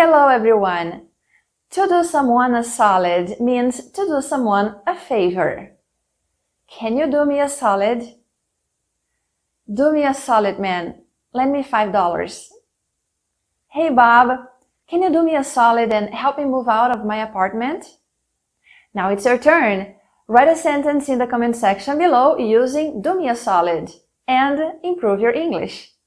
Hello everyone! To do someone a solid means to do someone a favor. Can you do me a solid? Do me a solid, man. Lend me five dollars. Hey Bob, can you do me a solid and help me move out of my apartment? Now it's your turn. Write a sentence in the comment section below using do me a solid and improve your English.